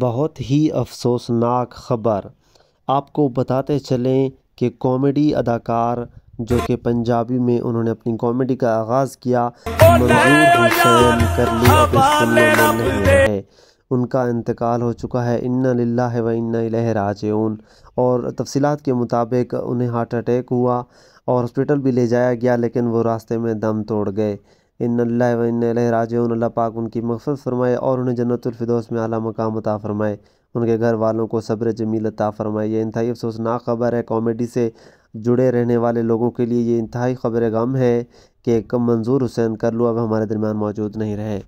बहुत ही अफ़सोसनाक ख़बर आपको बताते चलें कि कॉमेडी अदाकार जो कि पंजाबी में उन्होंने अपनी कॉमेडी का आगाज़ किया हुसैन है उनका इंतकाल हो चुका है इन्ना लिल्ला व इन्ना इलह राजून और तफसीत के मुताबिक उन्हें हार्ट अटैक हुआ और हॉस्पिटल भी ले जाया गया लेकिन वो रास्ते में दम तोड़ गए इन इन्ला राज पाक उनकी मकसद फरमाए और उन्हें जन्नतफोस में अला मकाम अता फ़रमाए उनके घर वालों को सब्र जमील अता फ़रमाए यह इंतहाई अफसोसनाक खबर है कॉमेडी से जुड़े रहने वाले लोगों के लिए ये इंतहाई खबर गम है कि कम मंजूर हुसैन कर लू अब हमारे दरमियान मौजूद नहीं रहे